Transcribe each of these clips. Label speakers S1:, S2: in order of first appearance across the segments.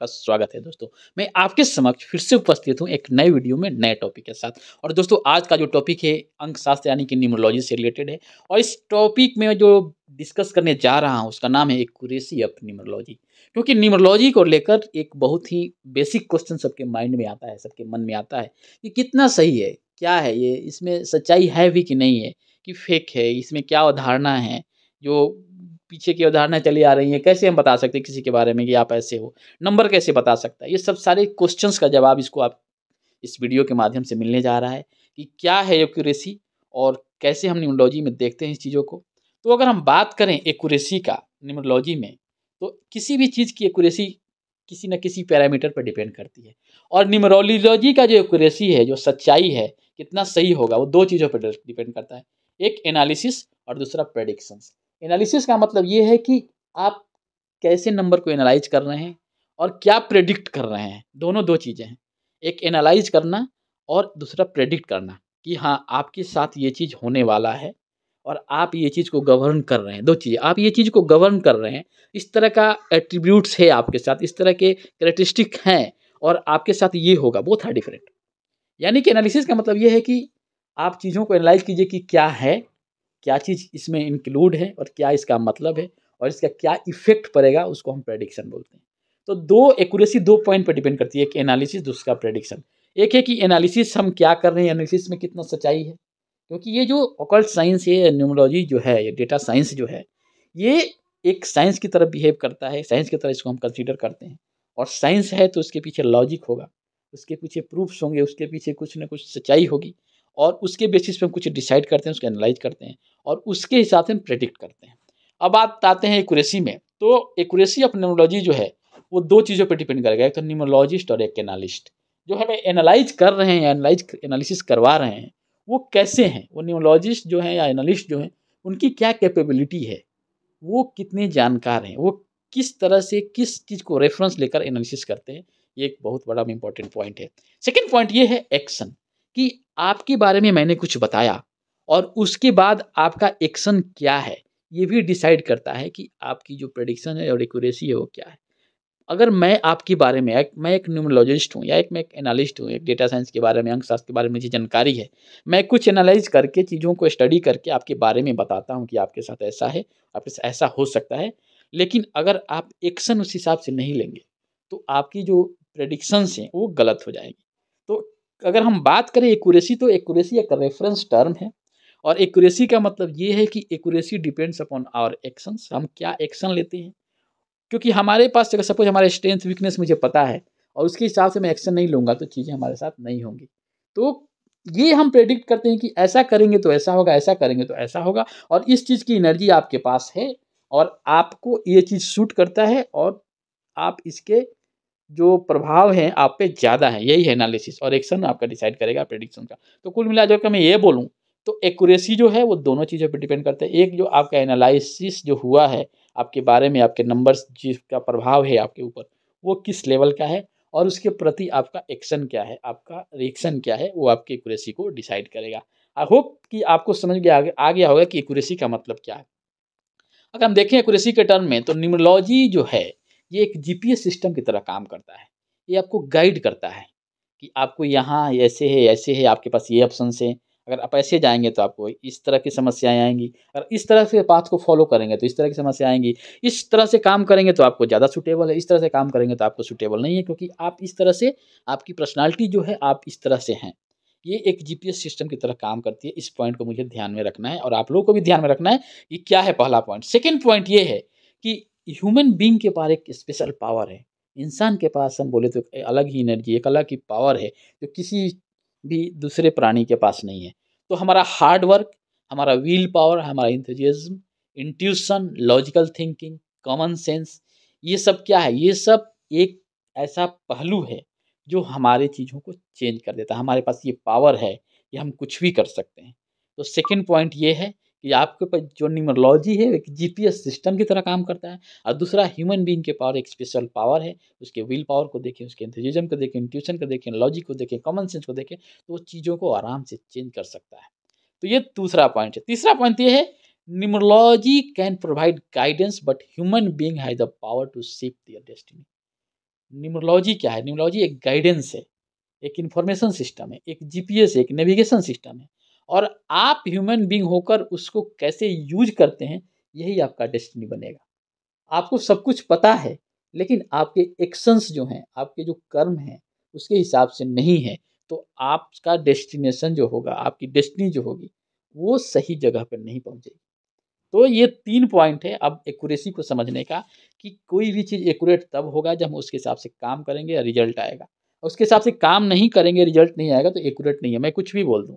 S1: आपका स्वागत है दोस्तों मैं आपके समक्ष फिर से उपस्थित हूँ एक नए वीडियो में नए टॉपिक के साथ और दोस्तों आज का जो टॉपिक है अंकशास्त्र यानी कि न्यूमरोलॉजी से रिलेटेड है और इस टॉपिक में जो डिस्कस करने जा रहा हूँ उसका नाम है कुरेसी ऑफ न्यूमरोलॉजी क्योंकि न्यूमरोलॉजी को लेकर एक बहुत ही बेसिक क्वेश्चन सबके माइंड में आता है सबके मन में आता है कि कितना सही है क्या है ये इसमें सच्चाई है भी कि नहीं है कि फेक है इसमें क्या अवधारणा है जो पीछे की उदाहरणें चली आ रही हैं कैसे हम बता सकते हैं किसी के बारे में कि आप ऐसे हो नंबर कैसे बता सकता है ये सब सारे क्वेश्चंस का जवाब इसको आप इस वीडियो के माध्यम से मिलने जा रहा है कि क्या है एक्यूरेसी और कैसे हम न्यूमरोलॉजी में देखते हैं इस चीज़ों को तो अगर हम बात करें एक्यूरेसी का न्यूमरोलॉजी में तो किसी भी चीज़ की एक्यूरेसी किसी न किसी पैरामीटर पर डिपेंड करती है और न्यूमरोलॉजी का जो एक्यूरेसी है जो सच्चाई है कितना सही होगा वो दो चीज़ों पर डिपेंड करता है एक एनालिसिस और दूसरा प्रेडिक्शंस एनालिसिस का मतलब ये है कि आप कैसे नंबर को एनालाइज कर रहे हैं और क्या प्रेडिक्ट कर रहे हैं दोनों दो चीज़ें हैं एक एनालाइज करना और दूसरा प्रेडिक्ट करना कि हाँ आपके साथ ये चीज़ होने वाला है और आप ये चीज़ को गवर्न कर रहे हैं दो चीज़ें आप ये चीज़ को गवर्न कर रहे हैं इस तरह का एट्रीब्यूट्स है आपके साथ इस तरह के करेक्टरिस्टिक हैं और आपके साथ ये होगा बहुत आर डिफरेंट यानी कि एनालिसिस का मतलब ये है कि आप चीज़ों को एनालाइज कीजिए कि क्या है क्या चीज़ इसमें इंक्लूड है और क्या इसका मतलब है और इसका क्या इफेक्ट पड़ेगा उसको हम प्रेडिक्शन बोलते हैं तो दो एक्यूरेसी दो पॉइंट पर डिपेंड करती है एक एनालिसिस दूसरा प्रेडिक्शन एक है कि एनालिसिस हम क्या कर रहे हैं एनालिसिस में कितना सच्चाई है क्योंकि ये जो ओकल्ट साइंस है न्यूमोलॉजी जो है ये डेटा साइंस जो है ये एक साइंस की तरह बिहेव करता है साइंस की तरह इसको हम कंसिडर करते हैं और साइंस है तो उसके पीछे लॉजिक होगा उसके पीछे प्रूफ्स होंगे उसके पीछे कुछ ना कुछ सच्चाई होगी और उसके बेसिस पे हम कुछ डिसाइड करते हैं उसको एनालाइज करते हैं और उसके हिसाब से हम प्रेडिक्ट करते हैं अब आप आते हैं एकूरेसी में तो एकूरेसी ऑफ न्यूमोलॉजी जो है वो दो चीज़ों पर डिपेंड करेगा एक तो न्यूमोलॉजिस्ट और एक एनालिस्ट जो हमें एनालाइज कर रहे हैं या एनालाइज एनालिसिस करवा रहे हैं वो कैसे हैं वो न्यूमोलॉजिस्ट जो हैं या एनालिस्ट जो हैं उनकी क्या कैपेबिलिटी है वो कितने जानकार हैं वो किस तरह से किस चीज़ को रेफरेंस लेकर एनालिसिस करते हैं ये एक बहुत बड़ा इंपॉर्टेंट पॉइंट है सेकेंड पॉइंट ये है एक्शन कि आपके बारे में मैंने कुछ बताया और उसके बाद आपका एक्शन क्या है ये भी डिसाइड करता है कि आपकी जो प्रडिक्शन है और एक्यूरेसी है वो क्या है अगर मैं आपके बारे में एक मैं एक न्यूमोलॉजिस्ट हूँ या एक मैं एक एनालिस्ट हूँ एक डेटा साइंस के बारे में अंकशास्त्र के बारे में मुझे जानकारी है मैं कुछ एनालाइज करके चीज़ों को स्टडी करके आपके बारे में बताता हूँ कि आपके साथ ऐसा है आपके साथ ऐसा हो सकता है लेकिन अगर आप एक्शन उस हिसाब से नहीं लेंगे तो आपकी जो प्रडिक्शंस हैं वो गलत हो जाएंगी अगर हम बात करें एकूरेसी तो एकूरेसी एक रेफरेंस टर्म है और एकूरेसी का मतलब ये है कि accuracy depends upon our actions हम क्या एक्शन लेते हैं क्योंकि हमारे पास अगर सपोज हमारे स्ट्रेंथ वीकनेस मुझे पता है और उसके हिसाब से मैं एक्शन नहीं लूँगा तो चीज़ें हमारे साथ नहीं होंगी तो ये हम प्रेडिक्ट करते हैं कि ऐसा करेंगे तो ऐसा होगा ऐसा करेंगे तो ऐसा होगा और इस चीज़ की एनर्जी आपके पास है और आपको ये चीज़ सूट करता है और आप इसके जो प्रभाव है आप पे ज़्यादा है यही है एनालिसिस और एक्शन आपका डिसाइड करेगा प्रेडिक्शन का तो कुल मिला जाकर मैं ये बोलूँ तो एक्यूरेसी जो है वो दोनों चीज़ों पर डिपेंड करता है एक जो आपका एनालिसिस जो हुआ है आपके बारे में आपके नंबर्स जिसका प्रभाव है आपके ऊपर वो किस लेवल का है और उसके प्रति आपका एक्शन क्या है आपका रिएक्शन क्या है वो आपकी एक्यूरेसी को डिसाइड करेगा आई होप कि आपको समझ गया आ गया होगा कि एक्यूरेसी का मतलब क्या है अगर हम देखें एक्यूरेसी के टर्म में तो न्यूमरोलॉजी जो है ये एक जीपीएस सिस्टम की तरह काम करता है ये आपको गाइड करता है कि आपको यहाँ ऐसे है ऐसे है आपके पास ये ऑप्शन है अगर आप ऐसे जाएंगे तो आपको इस तरह की समस्याएं आएंगी अगर इस तरह से पाथ को फॉलो करेंगे तो इस तरह की समस्या आएंगी इस तरह से काम करेंगे तो आपको ज़्यादा सूटेबल है इस तरह से काम करेंगे तो आपको सूटेबल नहीं है क्योंकि आप इस तरह से आपकी पर्सनालिटी जो है आप इस तरह से हैं ये एक जी सिस्टम की तरह काम करती है इस पॉइंट को मुझे ध्यान में रखना है और आप लोगों को भी ध्यान में रखना है कि क्या है पहला पॉइंट सेकेंड पॉइंट ये है कि ह्यूमन बींग के पास एक स्पेशल पावर है इंसान के पास हम बोले तो अलग ही एनर्जी एक अलग ही पावर है जो किसी भी दूसरे प्राणी के पास नहीं है तो हमारा हार्ड वर्क हमारा व्हील पावर हमारा enthusiasm intuition logical thinking common sense ये सब क्या है ये सब एक ऐसा पहलू है जो हमारे चीज़ों को चेंज कर देता है हमारे पास ये पावर है कि हम कुछ भी कर सकते हैं तो सेकेंड पॉइंट ये है कि आपके पास जो न्यूमरोलॉजी है एक जीपीएस सिस्टम की तरह काम करता है और दूसरा ह्यूमन बींग के पावर एक स्पेशल पावर है उसके विल पावर को देखें उसके इंथ्यूजम को देखें इंट्यूशन को देखें लॉजिक को देखें कॉमन सेंस को देखें तो वो चीज़ों को आराम से चेंज कर सकता है तो ये दूसरा पॉइंट है तीसरा पॉइंट ये है numerology can provide guidance but human being has the power to save their destiny numerology क्या है न्यूमरोलॉजी एक गाइडेंस है एक इन्फॉर्मेशन सिस्टम है एक जीपीएस है एक नेविगेशन सिस्टम है और आप ह्यूमन बींग होकर उसको कैसे यूज करते हैं यही आपका डेस्टिनी बनेगा आपको सब कुछ पता है लेकिन आपके एक्शंस जो हैं आपके जो कर्म हैं उसके हिसाब से नहीं है तो आपका डेस्टिनेशन जो होगा आपकी डेस्टिनी जो होगी वो सही जगह पर नहीं पहुंचेगी तो ये तीन पॉइंट है अब एक्यूरेसी को समझने का कि कोई भी चीज़ एक्यूरेट तब होगा जब हम उसके हिसाब से काम करेंगे रिजल्ट आएगा उसके हिसाब से काम नहीं करेंगे रिजल्ट नहीं आएगा तो एक्यूरेट नहीं है मैं कुछ भी बोल दूँ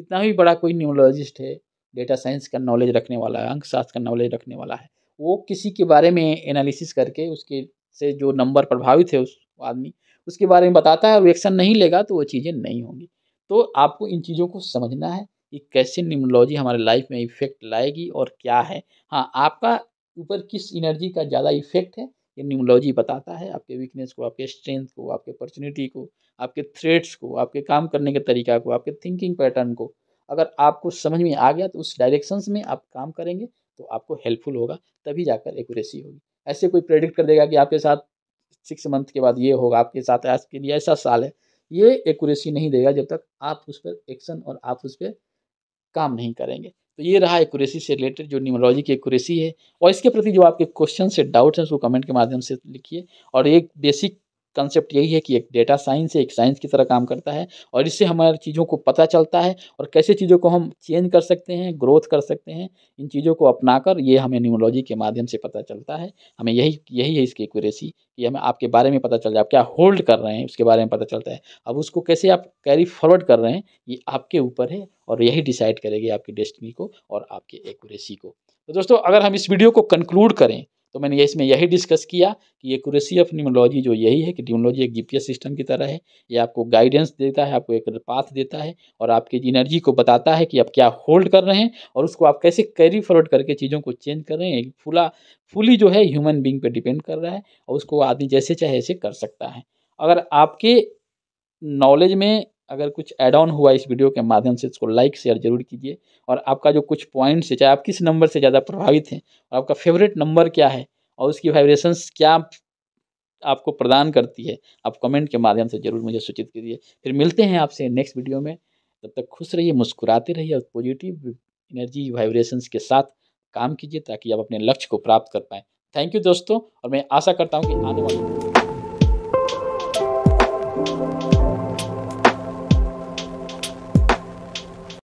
S1: कितना भी बड़ा कोई न्यूमोलॉजिस्ट है डेटा साइंस का नॉलेज रखने वाला है अंकशास्त्र का नॉलेज रखने वाला है वो किसी के बारे में एनालिसिस करके उसके से जो नंबर प्रभावित है उस आदमी उसके बारे में बताता है और एक्शन नहीं लेगा तो वो चीज़ें नहीं होंगी तो आपको इन चीज़ों को समझना है कि कैसे न्यूमोलॉजी हमारे लाइफ में इफ़ेक्ट लाएगी और क्या है हाँ आपका ऊपर किस इनर्जी का ज़्यादा इफेक्ट है ये न्यूमोलॉजी बताता है आपके वीकनेस को आपके स्ट्रेंथ को आपके अपॉर्चुनिटी को आपके थ्रेड्स को आपके काम करने के तरीका को आपके थिंकिंग पैटर्न को अगर आपको समझ में आ गया तो उस डायरेक्शंस में आप काम करेंगे तो आपको हेल्पफुल होगा तभी जाकर एक्यूरेसी होगी ऐसे कोई प्रेडिक्ट कर देगा कि आपके साथ सिक्स मंथ के बाद ये होगा आपके साथ आज के लिए ऐसा साल है ये एक्यूरेसी नहीं देगा जब तक आप उस पर एक्शन और आप उस पर काम नहीं करेंगे तो ये रहा एक्यूरेसी से रिलेटेड जो न्यूमोलॉजी की एक्यूरेसी है और इसके प्रति जो आपके क्वेश्चन से डाउट्स हैं उसको कमेंट के माध्यम से लिखिए और एक बेसिक कंसेप्ट यही है कि एक डेटा साइंस है एक साइंस की तरह काम करता है और इससे हमारे चीज़ों को पता चलता है और कैसे चीज़ों को हम चेंज कर सकते हैं ग्रोथ कर सकते हैं इन चीज़ों को अपनाकर ये हमें न्यूमोलॉजी के माध्यम से पता चलता है हमें यही यही है इसकी एक्यूरेसी कि हमें आपके बारे में पता चल जाए आप क्या होल्ड कर रहे हैं उसके बारे में पता चलता है अब उसको कैसे आप कैरी फॉरवर्ड कर रहे हैं ये आपके ऊपर है और यही डिसाइड करेगी आपकी डेस्टिनी को और आपके एक्यूरेसी को तो दोस्तों अगर हम इस वीडियो को कंक्लूड करें तो मैंने इसमें यही डिस्कस किया कि एकूरेसी ऑफ न्यूमोलॉजी जो यही है कि न्यूमोलॉजी एक जीपीएस सिस्टम की तरह है ये आपको गाइडेंस देता है आपको एक पाथ देता है और आपकी एनर्जी को बताता है कि आप क्या होल्ड कर रहे हैं और उसको आप कैसे कैरी फॉरवर्ड करके चीज़ों को चेंज कर रहे हैं फुला फुली जो है ह्यूमन बींग पर डिपेंड कर रहा है और उसको आदमी जैसे चाहे ऐसे कर सकता है अगर आपके नॉलेज में अगर कुछ ऐड ऑन हुआ इस वीडियो के माध्यम से इसको लाइक शेयर जरूर कीजिए और आपका जो कुछ पॉइंट्स है चाहे आप किस नंबर से ज़्यादा प्रभावित हैं और आपका फेवरेट नंबर क्या है और उसकी वाइब्रेशंस क्या आपको प्रदान करती है आप कमेंट के माध्यम से ज़रूर मुझे सूचित कीजिए फिर मिलते हैं आपसे नेक्स्ट वीडियो में तब तक खुश रहिए मुस्कुराते रहिए और पॉजिटिव एनर्जी वाइब्रेशंस के साथ काम कीजिए ताकि आप अपने लक्ष्य को प्राप्त कर पाएँ थैंक यू दोस्तों और मैं आशा करता हूँ कि आने वाले